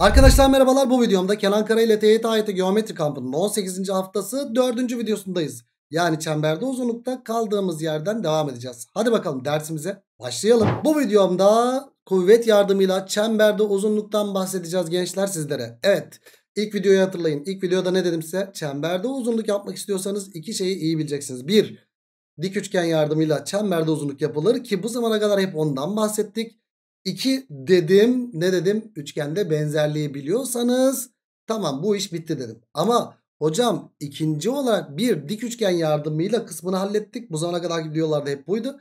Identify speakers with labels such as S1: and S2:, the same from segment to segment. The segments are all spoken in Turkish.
S1: Arkadaşlar merhabalar bu videomda Kenan Kara ile TYT AYT Geometri Kampı'nın 18. haftası 4. videosundayız. Yani çemberde uzunlukta kaldığımız yerden devam edeceğiz. Hadi bakalım dersimize başlayalım. Bu videomda kuvvet yardımıyla çemberde uzunluktan bahsedeceğiz gençler sizlere. Evet ilk videoyu hatırlayın. İlk videoda ne dedimse Çemberde uzunluk yapmak istiyorsanız iki şeyi iyi bileceksiniz. Bir, dik üçgen yardımıyla çemberde uzunluk yapılır ki bu zamana kadar hep ondan bahsettik. 2 dedim ne dedim üçgende benzerliği biliyorsanız tamam bu iş bitti dedim. Ama hocam ikinci olarak bir dik üçgen yardımıyla kısmını hallettik. Bu zamana kadar gidiyorlardı hep buydu.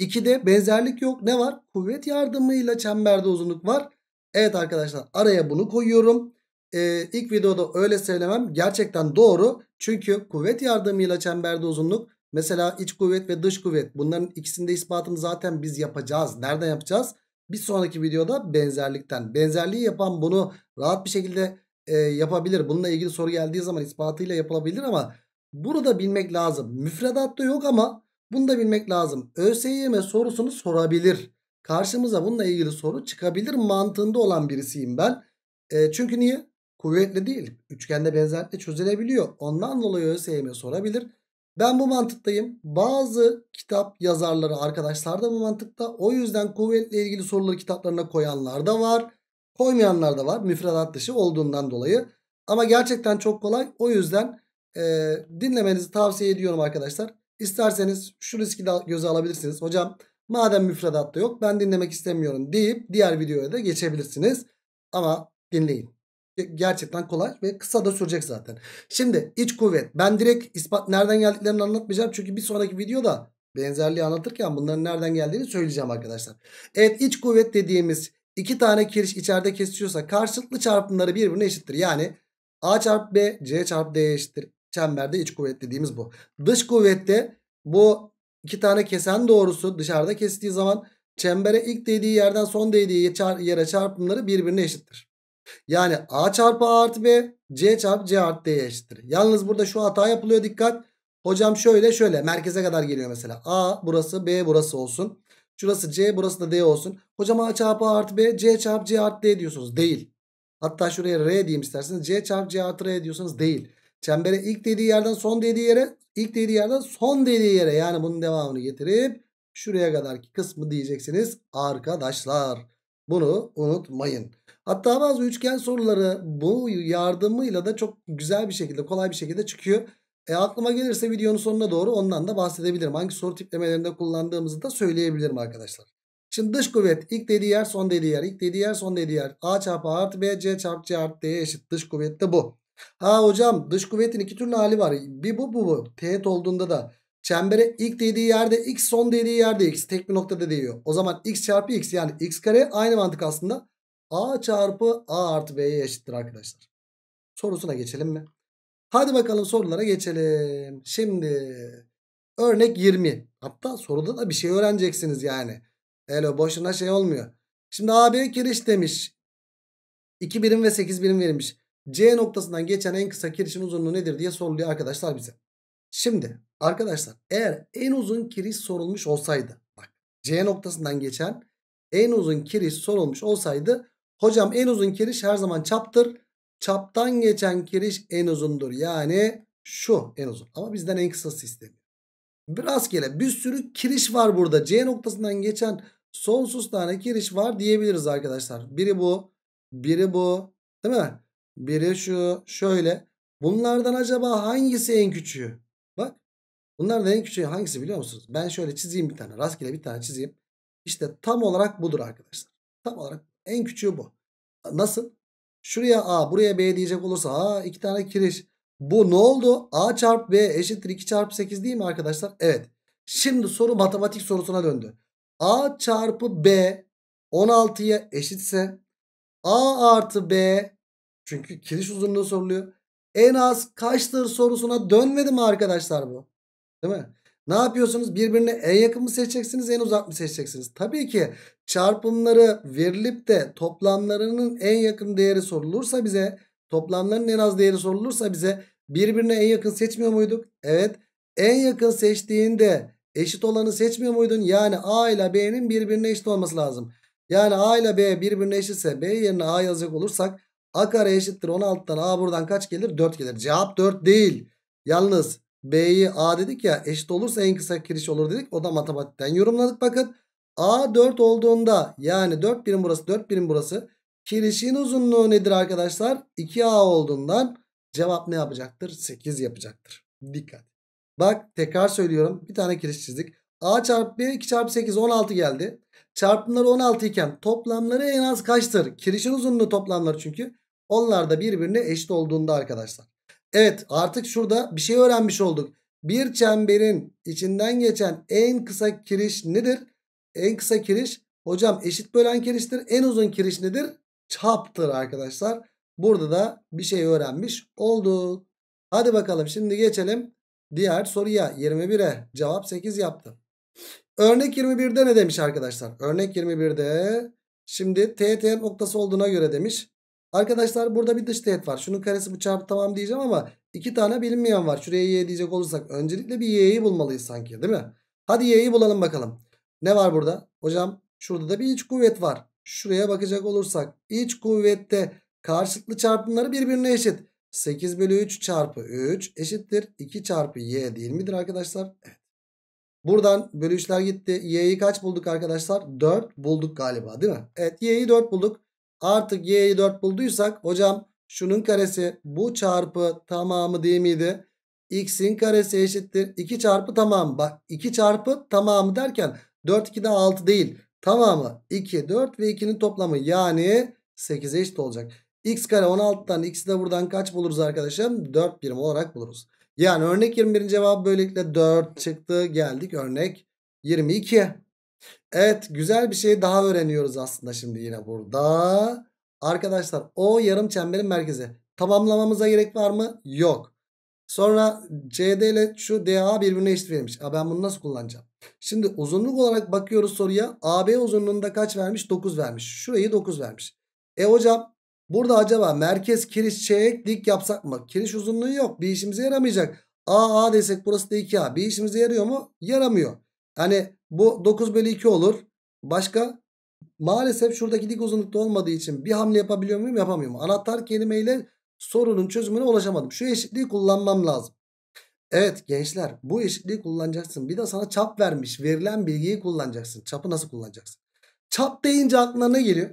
S1: 2'de benzerlik yok ne var? Kuvvet yardımıyla çemberde uzunluk var. Evet arkadaşlar araya bunu koyuyorum. Ee, ilk videoda öyle söylemem gerçekten doğru. Çünkü kuvvet yardımıyla çemberde uzunluk mesela iç kuvvet ve dış kuvvet bunların ikisinde ispatını zaten biz yapacağız. Nereden yapacağız? Bir sonraki videoda benzerlikten. Benzerliği yapan bunu rahat bir şekilde e, yapabilir. Bununla ilgili soru geldiği zaman ispatıyla yapılabilir ama bunu da bilmek lazım. Müfredatta yok ama bunu da bilmek lazım. ÖSYM sorusunu sorabilir. Karşımıza bununla ilgili soru çıkabilir mantığında olan birisiyim ben. E, çünkü niye? Kuvvetli değil. Üçgende benzerlikle çözülebiliyor. Ondan dolayı ÖSYM sorabilir. Ben bu mantıktayım. Bazı kitap yazarları arkadaşlar da bu mantıkta. O yüzden kuvvetle ilgili soruları kitaplarına koyanlar da var. Koymayanlar da var. Müfredat dışı olduğundan dolayı. Ama gerçekten çok kolay. O yüzden e, dinlemenizi tavsiye ediyorum arkadaşlar. İsterseniz şu riski de göze alabilirsiniz. Hocam madem müfredatta yok ben dinlemek istemiyorum deyip diğer videoya da geçebilirsiniz. Ama dinleyin gerçekten kolay ve kısa da sürecek zaten. Şimdi iç kuvvet. Ben direkt ispat nereden geldiklerini anlatmayacağım. Çünkü bir sonraki videoda benzerliği anlatırken bunların nereden geldiğini söyleyeceğim arkadaşlar. Evet iç kuvvet dediğimiz iki tane kiriş içeride kesişiyorsa karşılıklı çarpımları birbirine eşittir. Yani A çarpı B, C çarpı d eşittir. Çemberde iç kuvvet dediğimiz bu. Dış kuvvette bu iki tane kesen doğrusu dışarıda kestiği zaman çembere ilk değdiği yerden son değdiği yere çarpımları birbirine eşittir. Yani A çarpı A artı B C çarpı C artı D'ye eşittir. Yalnız burada şu hata yapılıyor dikkat. Hocam şöyle şöyle merkeze kadar geliyor mesela. A burası B burası olsun. Şurası C burası da D olsun. Hocam A çarpı A artı B C çarpı C artı D diyorsunuz. Değil. Hatta şuraya R diyeyim isterseniz. C çarpı C artı R diyorsunuz değil. Çembere ilk dediği yerden son dediği yere ilk dediği yerden son dediği yere yani bunun devamını getirip şuraya kadarki kısmı diyeceksiniz arkadaşlar. Bunu unutmayın. Hatta bazı üçgen soruları bu yardımıyla da çok güzel bir şekilde kolay bir şekilde çıkıyor. E aklıma gelirse videonun sonuna doğru ondan da bahsedebilirim. Hangi soru tiplemelerinde kullandığımızı da söyleyebilirim arkadaşlar. Şimdi dış kuvvet ilk dediği yer son dediği yer ilk dediği yer son dediği yer A çarpı A artı B C çarpı C artı D'ye eşit dış kuvvet de bu. Ha hocam dış kuvvetin iki türlü hali var. Bir bu bu bu. Teğet olduğunda da çembere ilk dediği yerde x son dediği yerde x tek bir noktada değiyor. O zaman x çarpı x yani x kare aynı mantık aslında. A çarpı A artı B'ye eşittir arkadaşlar. Sorusuna geçelim mi? Hadi bakalım sorulara geçelim. Şimdi örnek 20. Hatta soruda da bir şey öğreneceksiniz yani. Elo boşuna şey olmuyor. Şimdi AB kiriş demiş. 2 birim ve 8 birim verilmiş. C noktasından geçen en kısa kirişin uzunluğu nedir diye soruluyor arkadaşlar bize. Şimdi arkadaşlar eğer en uzun kiriş sorulmuş olsaydı. Bak C noktasından geçen en uzun kiriş sorulmuş olsaydı Hocam en uzun kiriş her zaman çaptır. Çaptan geçen kiriş en uzundur. Yani şu en uzun. Ama bizden en kısa sistemi. Rastgele bir sürü kiriş var burada. C noktasından geçen sonsuz tane kiriş var diyebiliriz arkadaşlar. Biri bu. Biri bu. Değil mi? Biri şu. Şöyle. Bunlardan acaba hangisi en küçüğü? Bak. Bunlardan en küçüğü hangisi biliyor musunuz? Ben şöyle çizeyim bir tane. Rastgele bir tane çizeyim. İşte tam olarak budur arkadaşlar. Tam olarak en küçüğü bu. Nasıl? Şuraya A buraya B diyecek olursa A iki tane kiriş. Bu ne oldu? A çarpı B eşittir 2 çarpı 8 değil mi arkadaşlar? Evet. Şimdi soru matematik sorusuna döndü. A çarpı B 16'ya eşitse A artı B çünkü kiriş uzunluğu soruluyor. En az kaçtır sorusuna dönmedi mi arkadaşlar bu? Değil mi? Ne yapıyorsunuz? Birbirine en yakın mı seçeceksiniz en uzak mı seçeceksiniz? Tabii ki çarpımları verilip de toplamlarının en yakın değeri sorulursa bize toplamların en az değeri sorulursa bize birbirine en yakın seçmiyor muyduk? Evet en yakın seçtiğinde eşit olanı seçmiyor muydun? Yani A ile B'nin birbirine eşit olması lazım. Yani A ile B birbirine eşitse B yerine A yazacak olursak A kare eşittir 16'dan A buradan kaç gelir? 4 gelir. Cevap 4 değil. Yalnız B'yi A dedik ya eşit olursa en kısa giriş olur dedik. O da matematikten yorumladık bakın. A 4 olduğunda yani 4 birim burası 4 birim burası. Kirişin uzunluğu nedir arkadaşlar? 2A olduğundan cevap ne yapacaktır? 8 yapacaktır. Dikkat. Bak tekrar söylüyorum. Bir tane kiriş çizdik. A çarpı 1 2 çarpı 8 16 geldi. Çarpımları 16 iken toplamları en az kaçtır? Kirişin uzunluğu toplamları çünkü. Onlar da birbirine eşit olduğunda arkadaşlar. Evet artık şurada bir şey öğrenmiş olduk. Bir çemberin içinden geçen en kısa kiriş nedir? En kısa kiriş hocam eşit bölen kiriştir. En uzun kiriş nedir? Çaptır arkadaşlar. Burada da bir şey öğrenmiş olduk. Hadi bakalım şimdi geçelim diğer soruya. 21'e cevap 8 yaptı. Örnek 21'de ne demiş arkadaşlar? Örnek 21'de şimdi TT noktası olduğuna göre demiş. Arkadaşlar burada bir dış teğet var. Şunun karesi bu çarpı tamam diyeceğim ama iki tane bilinmeyen var. Şuraya y diyecek olursak öncelikle bir y'yi bulmalıyız sanki değil mi? Hadi y'yi bulalım bakalım. Ne var burada? Hocam şurada da bir iç kuvvet var. Şuraya bakacak olursak iç kuvvette karşılıklı çarpımları birbirine eşit. 8 bölü 3 çarpı 3 eşittir 2 çarpı y değil midir arkadaşlar? Evet. Buradan bölü 3'ler gitti. Y'yi kaç bulduk arkadaşlar? 4 bulduk galiba değil mi? Evet y'yi 4 bulduk. Artık y'yi 4 bulduysak hocam şunun karesi bu çarpı tamamı değil miydi? X'in karesi eşittir 2 çarpı tamam. Bak 2 çarpı tamamı derken 4 2'de 6 değil. Tamamı 2 4 ve 2'nin toplamı yani 8'e eşit olacak. X kare 16'tan x'i de buradan kaç buluruz arkadaşım? 4 birim olarak buluruz. Yani örnek 21'in cevabı böylelikle 4 çıktı. Geldik örnek 22'ye. Evet güzel bir şey daha öğreniyoruz aslında şimdi yine burada. Arkadaşlar o yarım çemberin merkezi. Tamamlamamıza gerek var mı? Yok. Sonra CD ile şu DA birbirine eşit verilmiş. ben bunu nasıl kullanacağım? Şimdi uzunluk olarak bakıyoruz soruya. AB uzunluğunda kaç vermiş? 9 vermiş. Şurayı 9 vermiş. E hocam burada acaba merkez kiriş çeyrek dik yapsak mı? Kiriş uzunluğu yok. Bir işimize yaramayacak. AA desek burası da 2A. Bir işimize yarıyor mu? Yaramıyor. Hani bu 9 bölü 2 olur. Başka maalesef şuradaki dik uzunlukta olmadığı için bir hamle yapabiliyor muyum yapamıyorum. Anahtar kelimeyle sorunun çözümüne ulaşamadım. Şu eşitliği kullanmam lazım. Evet gençler bu eşitliği kullanacaksın. Bir de sana çap vermiş. Verilen bilgiyi kullanacaksın. Çapı nasıl kullanacaksın? Çap deyince aklına ne geliyor?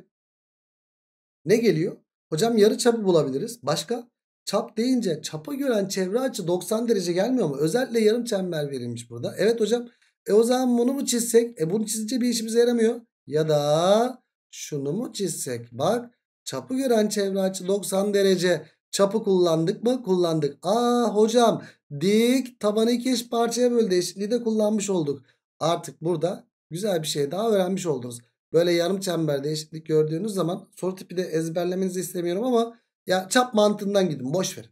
S1: Ne geliyor? Hocam yarı çapı bulabiliriz. Başka? Çap deyince çapa gören çevre açı 90 derece gelmiyor mu? Özellikle yarım çember verilmiş burada. Evet hocam e o zaman bunu mu çizsek? E bunu çizince bir işimize yaramıyor. Ya da şunu mu çizsek? Bak çapı gören çevre açı 90 derece. Çapı kullandık mı? Kullandık. Aa ah, hocam dik tabanı iki eş parçaya böldü. Eşitliği de kullanmış olduk. Artık burada güzel bir şey daha öğrenmiş oldunuz. Böyle yarım çemberde eşitlik gördüğünüz zaman soru tipi de ezberlemenizi istemiyorum ama ya çap mantığından gidin boş verin.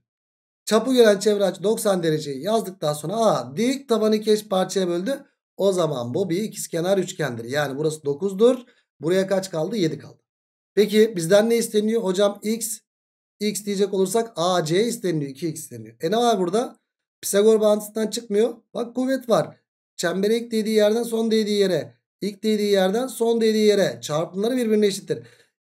S1: Çapı gören çevre açı 90 dereceyi yazdıktan sonra a dik tabanı iki eş parçaya böldü. O zaman bu bir ikizkenar üçgendir. Yani burası 9'dur. Buraya kaç kaldı? 7 kaldı. Peki bizden ne isteniyor? Hocam x x diyecek olursak AC isteniyor. 2x isteniyor. E ne var burada? Pisagor bağıntısından çıkmıyor. Bak kuvvet var. Çembere ilk değdiği yerden son değdiği yere. ilk değdiği yerden son değdiği yere. Çarpımları birbirine eşittir.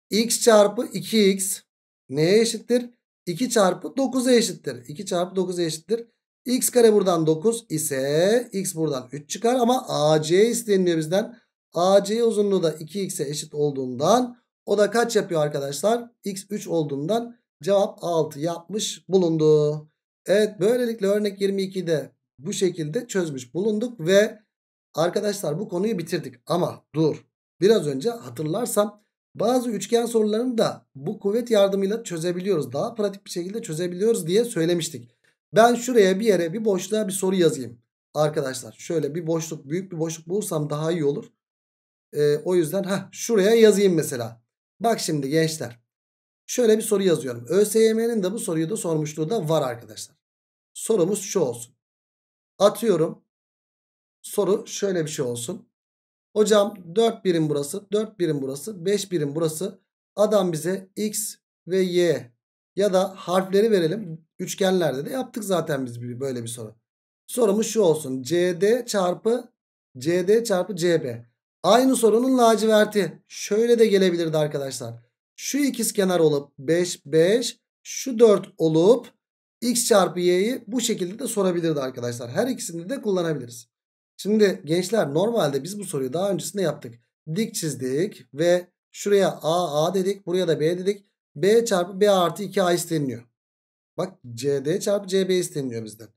S1: x çarpı 2x neye eşittir? 2 çarpı 9'a eşittir. 2 çarpı 9'a eşittir. X kare buradan 9 ise X buradan 3 çıkar ama AC isteniyor bizden. AC uzunluğu da 2X'e eşit olduğundan o da kaç yapıyor arkadaşlar? X 3 olduğundan cevap 6 yapmış bulundu. Evet böylelikle örnek 22'de bu şekilde çözmüş bulunduk ve arkadaşlar bu konuyu bitirdik. Ama dur biraz önce hatırlarsam bazı üçgen sorularını da bu kuvvet yardımıyla çözebiliyoruz. Daha pratik bir şekilde çözebiliyoruz diye söylemiştik. Ben şuraya bir yere bir boşluğa bir soru yazayım. Arkadaşlar şöyle bir boşluk büyük bir boşluk bulursam daha iyi olur. Ee, o yüzden ha şuraya yazayım mesela. Bak şimdi gençler. Şöyle bir soru yazıyorum. ÖSYM'nin de bu soruyu da sormuşluğu da var arkadaşlar. Sorumuz şu olsun. Atıyorum. Soru şöyle bir şey olsun. Hocam 4 birim burası, 4 birim burası, 5 birim burası. Adam bize x ve y ya da harfleri verelim. Üçgenlerde de yaptık zaten biz böyle bir soru. Sorumuz şu olsun. CD çarpı CD çarpı CB. Aynı sorunun laciverti. Şöyle de gelebilirdi arkadaşlar. Şu ikiz kenar olup 5 5 şu 4 olup x çarpı y'yi bu şekilde de sorabilirdi arkadaşlar. Her ikisini de kullanabiliriz. Şimdi gençler normalde biz bu soruyu daha öncesinde yaptık. Dik çizdik ve şuraya A A dedik. Buraya da B dedik. B çarpı B artı 2A isteniliyor. Bak CD çarpı CB isteniliyor bizden.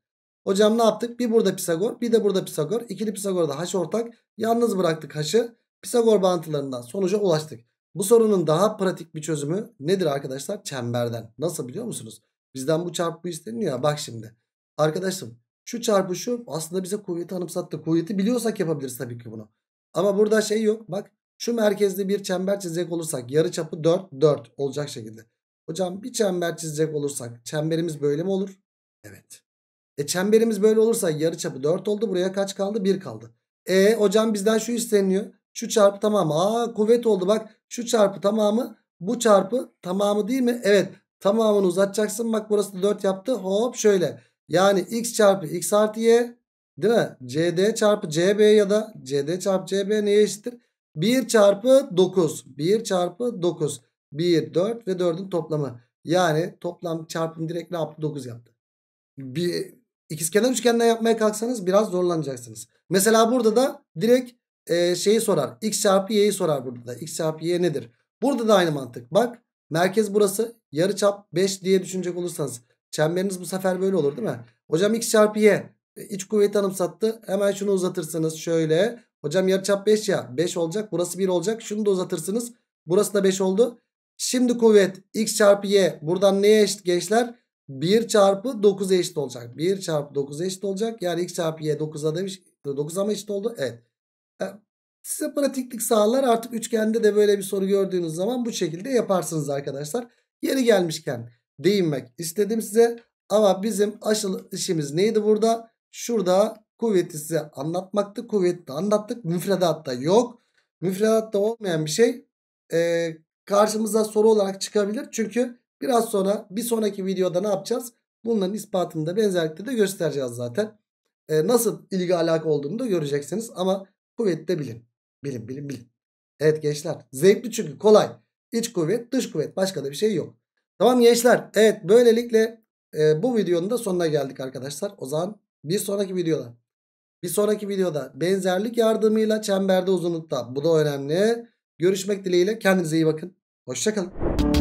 S1: Hocam ne yaptık? Bir burada Pisagor bir de burada Pisagor. İkili Pisagor'da haş ortak. Yalnız bıraktık haşı. Pisagor bağıntılarından sonuca ulaştık. Bu sorunun daha pratik bir çözümü nedir arkadaşlar? Çemberden. Nasıl biliyor musunuz? Bizden bu çarpı bu isteniyor ya. Bak şimdi. Arkadaşım şu çarpı şu aslında bize kuvveti anımsattı. Kuvveti biliyorsak yapabiliriz tabii ki bunu. Ama burada şey yok. Bak şu merkezde bir çember çizecek olursak yarı çapı 4, 4 olacak şekilde. Hocam bir çember çizecek olursak çemberimiz böyle mi olur? Evet. E çemberimiz böyle olursa yarı çapı 4 oldu. Buraya kaç kaldı? 1 kaldı. E hocam bizden şu isteniyor. Şu çarpı tamamı. Aa kuvvet oldu bak. Şu çarpı tamamı. Bu çarpı tamamı değil mi? Evet. Tamamını uzatacaksın. Bak burası da 4 yaptı. Hop şöyle. Yani x çarpı x artı y değil mi? cd çarpı cb ya da cd çarpı cb neye eşittir? 1 çarpı 9. 1 çarpı 9. 1, 4 ve 4'ün toplamı. Yani toplam çarpım direkt ne yaptı? 9 yaptı. Bir, ikizkenar üçgenden yapmaya kalksanız biraz zorlanacaksınız. Mesela burada da direkt e, şeyi sorar. X çarpı y'yi sorar burada da. X çarpı y nedir? Burada da aynı mantık. Bak merkez burası. Yarı çap 5 diye düşünecek olursanız. Çemberiniz bu sefer böyle olur değil mi? Hocam x çarpı y. E, iç kuvveti anımsattı. Hemen şunu uzatırsınız şöyle. Hocam yarıçap 5 ya. 5 olacak. Burası 1 olacak. Şunu da uzatırsınız. Burası da 5 oldu. Şimdi kuvvet x çarpı y. Buradan neye eşit gençler? 1 çarpı 9 eşit olacak. 1 çarpı 9 eşit olacak. Yani x çarpı y 9'a demiş. 9'a mı eşit oldu? Evet. E, size pratiklik sağlar. Artık üçgende de böyle bir soru gördüğünüz zaman bu şekilde yaparsınız arkadaşlar. Yeri gelmişken değinmek istedim size. Ama bizim aşıl işimiz neydi burada? Şurada Kuvveti size anlatmaktı. Kuvveti de anlattık. Müfredatta yok. Müfredatta olmayan bir şey e, karşımıza soru olarak çıkabilir. Çünkü biraz sonra bir sonraki videoda ne yapacağız? Bunların ispatını da benzerlikte de göstereceğiz zaten. E, nasıl ilgi alaka olduğunu da göreceksiniz. Ama de bilin. Bilin bilin bilin. Evet gençler zevkli çünkü kolay. İç kuvvet dış kuvvet başka da bir şey yok. Tamam gençler evet böylelikle e, bu videonun da sonuna geldik arkadaşlar. O zaman bir sonraki videoda bir sonraki videoda benzerlik yardımıyla çemberde uzunlukta bu da önemli. Görüşmek dileğiyle kendinize iyi bakın. Hoşçakalın.